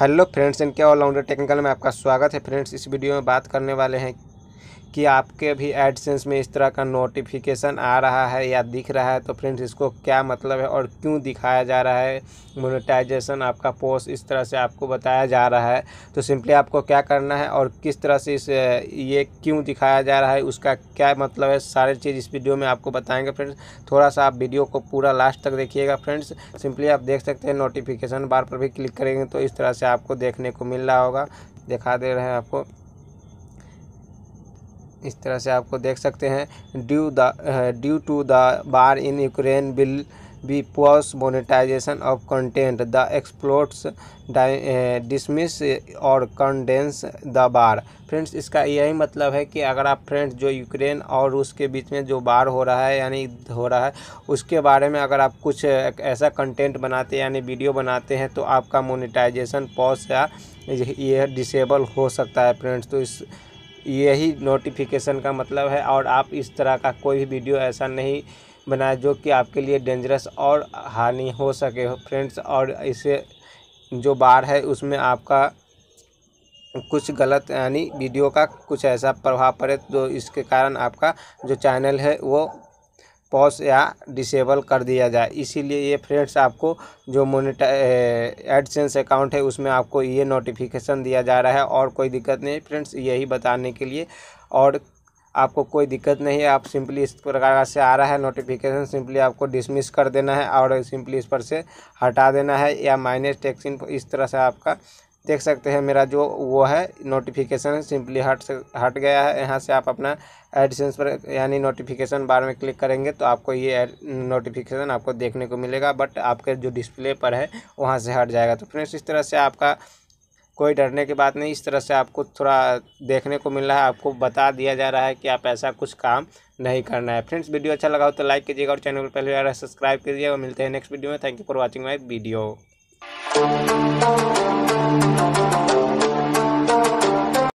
hello friends and क्या all rounder technical में आपका स्वागत है फ्रेंड्स इस वीडियो में बात करने वाले हैं कि आपके भी एडसेंस में इस तरह का नोटिफिकेशन आ रहा है या दिख रहा है तो फ्रेंड्स इसको क्या मतलब है और क्यों दिखाया जा रहा है मोनेटाइजेशन आपका पोस्ट इस तरह से आपको बताया जा रहा है तो सिंपली आपको क्या करना है और किस तरह से इस ये क्यों दिखाया जा रहा है उसका क्या मतलब है सारे चीज़ इस वीडियो में आपको बताएंगे फ्रेंड्स थोड़ा सा आप वीडियो को पूरा लास्ट तक देखिएगा फ्रेंड्स सिंपली आप देख सकते हैं नोटिफिकेशन बार पर भी क्लिक करेंगे तो इस तरह से आपको देखने को मिल रहा होगा दिखा दे रहे हैं आपको इस तरह से आपको देख सकते हैं due the due to the bar in Ukraine bill be pause monetization of content the exploits dismiss और कंडेंस द बार फ्रेंड्स इसका यही मतलब है कि अगर आप फ्रेंड्स जो यूक्रेन और रूस के बीच में जो बार हो रहा है यानी हो रहा है उसके बारे में अगर आप कुछ ऐसा कंटेंट बनाते यानी वीडियो बनाते हैं तो आपका मोनेटाइजेशन पॉज या ये डिसेबल हो सकता है फ्रेंड्स तो इस यही नोटिफिकेशन का मतलब है और आप इस तरह का कोई भी वीडियो ऐसा नहीं बनाए जो कि आपके लिए डेंजरस और हानि हो सके फ्रेंड्स और इसे जो बार है उसमें आपका कुछ गलत यानी वीडियो का कुछ ऐसा प्रभाव पड़े तो इसके कारण आपका जो चैनल है वो पॉज या डिसेबल कर दिया जाए इसीलिए ये फ्रेंड्स आपको जो मोनिटा एडसेंस अकाउंट है उसमें आपको ये नोटिफिकेशन दिया जा रहा है और कोई दिक्कत नहीं फ्रेंड्स यही बताने के लिए और आपको कोई दिक्कत नहीं है आप सिंपली इस प्रकार से आ रहा है नोटिफिकेशन सिंपली आपको डिसमिस कर देना है और सिंपली इस पर से हटा देना है या माइनस टैक्स इस तरह से आपका देख सकते हैं मेरा जो वो है नोटिफिकेशन सिंपली हट से हट गया है यहाँ से आप अपना एडिशंस पर यानी नोटिफिकेशन बार में क्लिक करेंगे तो आपको ये नोटिफिकेशन आपको देखने को मिलेगा बट आपके जो डिस्प्ले पर है वहाँ से हट जाएगा तो फ्रेंड्स इस तरह से आपका कोई डरने की बात नहीं इस तरह से आपको थोड़ा देखने को मिल रहा है आपको बता दिया जा रहा है कि आप ऐसा कुछ काम नहीं करना है फ्रेंड्स वीडियो अच्छा लगा हो तो लाइक कीजिएगा और चैनल पर पहले सब्सक्राइब कीजिएगा मिलते हैं नेक्स्ट वीडियो में thank you for watching my video